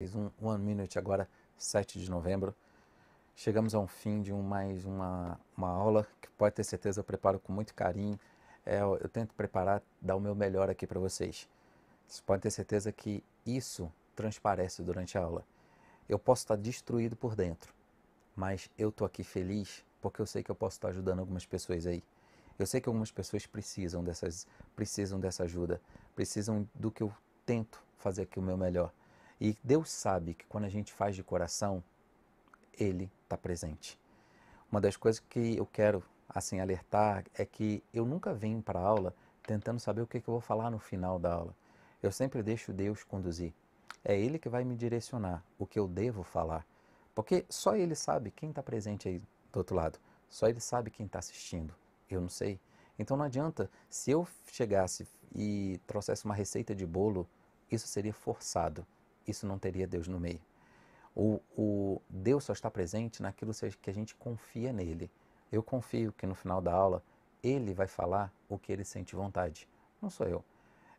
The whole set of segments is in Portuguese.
Fiz um One Minute agora, 7 de novembro. Chegamos ao fim de um, mais uma, uma aula que pode ter certeza eu preparo com muito carinho. É, eu, eu tento preparar, dar o meu melhor aqui para vocês. Vocês podem ter certeza que isso transparece durante a aula. Eu posso estar destruído por dentro, mas eu estou aqui feliz porque eu sei que eu posso estar ajudando algumas pessoas aí. Eu sei que algumas pessoas precisam, dessas, precisam dessa ajuda, precisam do que eu tento fazer aqui o meu melhor. E Deus sabe que quando a gente faz de coração, Ele está presente. Uma das coisas que eu quero assim alertar é que eu nunca venho para a aula tentando saber o que, que eu vou falar no final da aula. Eu sempre deixo Deus conduzir. É Ele que vai me direcionar o que eu devo falar. Porque só Ele sabe quem está presente aí do outro lado. Só Ele sabe quem está assistindo. Eu não sei. Então não adianta, se eu chegasse e trouxesse uma receita de bolo, isso seria forçado isso não teria Deus no meio. O, o Deus só está presente naquilo que a gente confia nele. Eu confio que no final da aula ele vai falar o que ele sente vontade. Não sou eu.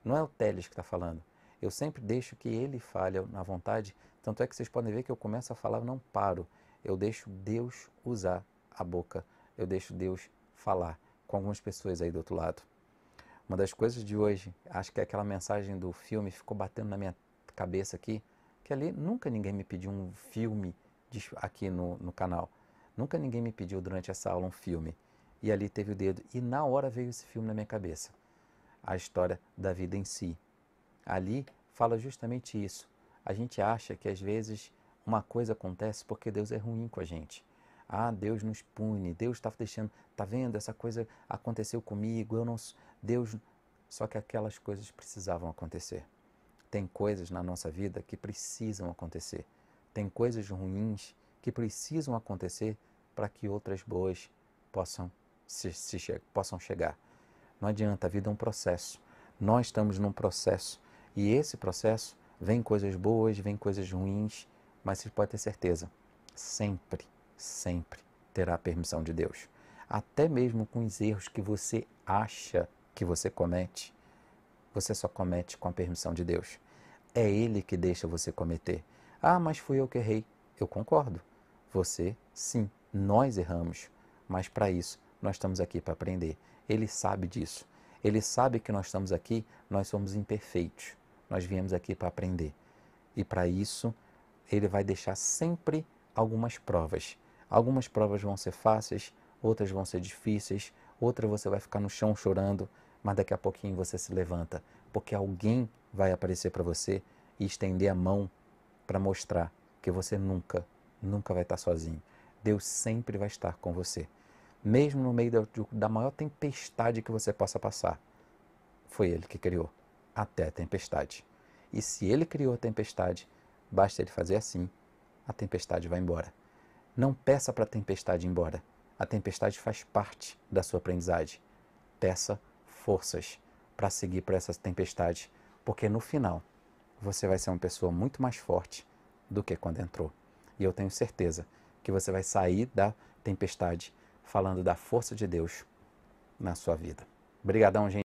Não é o Teles que está falando. Eu sempre deixo que ele fale na vontade. Tanto é que vocês podem ver que eu começo a falar, não paro. Eu deixo Deus usar a boca. Eu deixo Deus falar com algumas pessoas aí do outro lado. Uma das coisas de hoje, acho que é aquela mensagem do filme ficou batendo na minha cabeça aqui, que ali nunca ninguém me pediu um filme de, aqui no, no canal. Nunca ninguém me pediu durante essa aula um filme. E ali teve o dedo. E na hora veio esse filme na minha cabeça. A história da vida em si. Ali fala justamente isso. A gente acha que às vezes uma coisa acontece porque Deus é ruim com a gente. Ah, Deus nos pune, Deus está deixando, tá vendo, essa coisa aconteceu comigo, eu não, Deus, só que aquelas coisas precisavam acontecer. Tem coisas na nossa vida que precisam acontecer. Tem coisas ruins que precisam acontecer para que outras boas possam, se, se possam chegar. Não adianta, a vida é um processo. Nós estamos num processo e esse processo vem coisas boas, vem coisas ruins, mas você pode ter certeza, sempre, sempre terá a permissão de Deus. Até mesmo com os erros que você acha que você comete, você só comete com a permissão de Deus. É ele que deixa você cometer. Ah, mas fui eu que errei. Eu concordo. Você, sim, nós erramos. Mas para isso, nós estamos aqui para aprender. Ele sabe disso. Ele sabe que nós estamos aqui, nós somos imperfeitos. Nós viemos aqui para aprender. E para isso, ele vai deixar sempre algumas provas. Algumas provas vão ser fáceis, outras vão ser difíceis, outras você vai ficar no chão chorando, mas daqui a pouquinho você se levanta, porque alguém vai aparecer para você e estender a mão para mostrar que você nunca, nunca vai estar sozinho. Deus sempre vai estar com você. Mesmo no meio da, maior tempestade que você possa passar, foi Ele que criou até a tempestade. E se Ele criou a tempestade, basta Ele fazer assim, a tempestade vai embora. Não peça para a tempestade ir embora. A tempestade faz parte da sua aprendizagem. Peça forças para seguir para essa tempestade porque no final, você vai ser uma pessoa muito mais forte do que quando entrou. E eu tenho certeza que você vai sair da tempestade falando da força de Deus na sua vida. Obrigadão, gente.